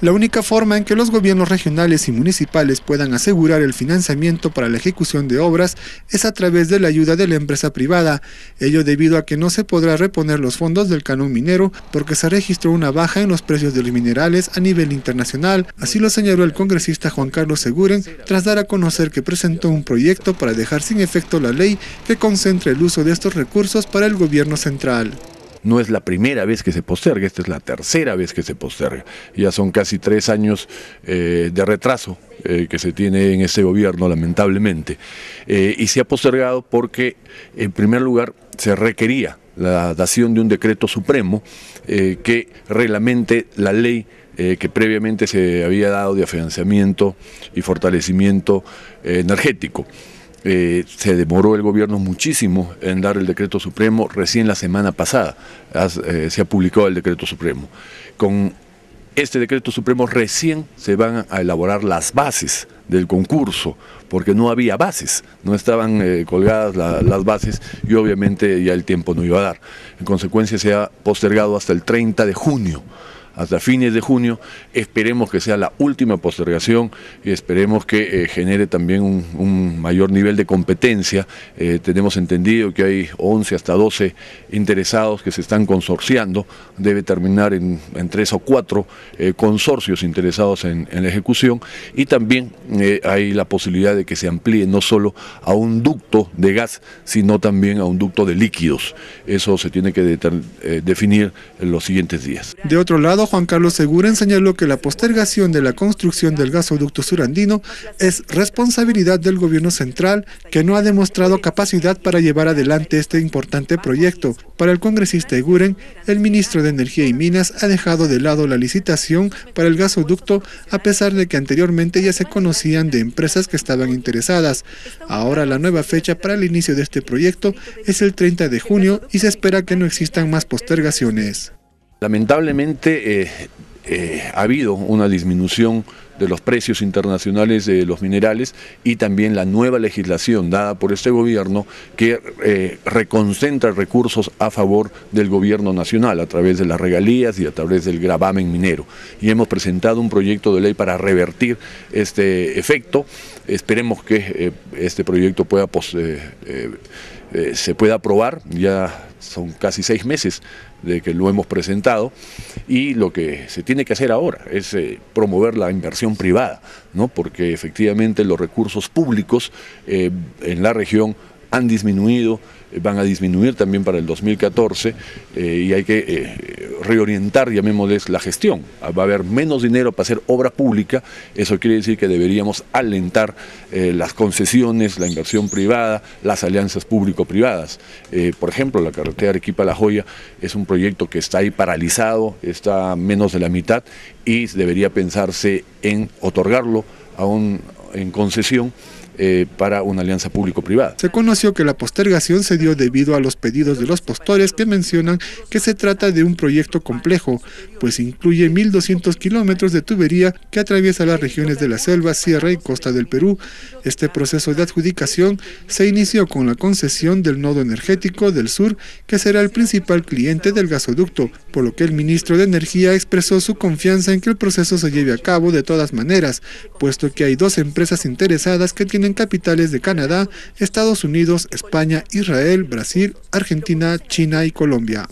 La única forma en que los gobiernos regionales y municipales puedan asegurar el financiamiento para la ejecución de obras es a través de la ayuda de la empresa privada, ello debido a que no se podrá reponer los fondos del canon minero porque se registró una baja en los precios de los minerales a nivel internacional, así lo señaló el congresista Juan Carlos Seguren tras dar a conocer que presentó un proyecto para dejar sin efecto la ley que concentra el uso de estos recursos para el gobierno central. No es la primera vez que se posterga, esta es la tercera vez que se posterga. Ya son casi tres años eh, de retraso eh, que se tiene en ese gobierno, lamentablemente. Eh, y se ha postergado porque, en primer lugar, se requería la dación de un decreto supremo que reglamente la ley que previamente se había dado de afianzamiento y fortalecimiento energético. Eh, se demoró el gobierno muchísimo en dar el decreto supremo recién la semana pasada. Eh, se ha publicado el decreto supremo. Con este decreto supremo recién se van a elaborar las bases del concurso, porque no había bases, no estaban eh, colgadas las bases y obviamente ya el tiempo no iba a dar. En consecuencia se ha postergado hasta el 30 de junio hasta fines de junio. Esperemos que sea la última postergación y esperemos que eh, genere también un, mayor nivel de competencia. Eh, tenemos entendido que hay 11 hasta 12 interesados que se están consorciando. Debe terminar en, 3 tres o cuatro eh, consorcios interesados en, la ejecución. Y también hay la posibilidad de que se amplíe no solo a un ducto de gas, sino también a un ducto de líquidos. Eso se tiene que definir en los siguientes días. De otro lado, Juan Carlos Segura señaló que la postergación de la construcción del gasoducto surandino es responsabilidad del gobierno central que no ha demostrado capacidad para llevar adelante este importante proyecto. Para el congresista Eguren, el ministro de Energía y Minas ha dejado de lado la licitación para el gasoducto a pesar de que anteriormente ya se conocían de empresas que estaban interesadas. Ahora la nueva fecha para el inicio de este proyecto es el 30 de junio y se espera que no existan más postergaciones. Lamentablemente eh, eh, ha habido una disminución de los precios internacionales de los minerales y también la nueva legislación dada por este gobierno que eh, reconcentra recursos a favor del gobierno nacional a través de las regalías y a través del gravamen minero. Y hemos presentado un proyecto de ley para revertir este efecto. Esperemos que eh, este proyecto pueda... Pues, eh, se pueda aprobar, ya son casi seis meses de que lo hemos presentado, y lo que se tiene que hacer ahora es promover la inversión privada, ¿no? porque efectivamente los recursos públicos eh, en la región han disminuido, eh, van a disminuir también para el 2014 eh, y hay que reorientar, llamémosles, la gestión. Ah, va a haber menos dinero para hacer obra pública, eso quiere decir que deberíamos alentar eh, las concesiones, la inversión privada, las alianzas público-privadas. Eh, por ejemplo, la carretera Arequipa-La Joya es un proyecto que está ahí paralizado, está menos de la mitad y debería pensarse en otorgarlo aún en concesión eh, para una alianza público-privada. Se conoció que la postergación se dio debido a los pedidos de los postores que mencionan que se trata de un proyecto complejo, pues incluye 1.200 kilómetros de tubería que atraviesa las regiones de la selva, sierra y costa del Perú. Este proceso de adjudicación se inició con la concesión del nodo energético del sur, que será el principal cliente del gasoducto, por lo que el ministro de Energía expresó su confianza en que el proceso se lleve a cabo de todas maneras, puesto que hay dos empresas interesadas que tienen capitales de Canadá, Estados Unidos, España, Israel, Brasil, Argentina, China y Colombia.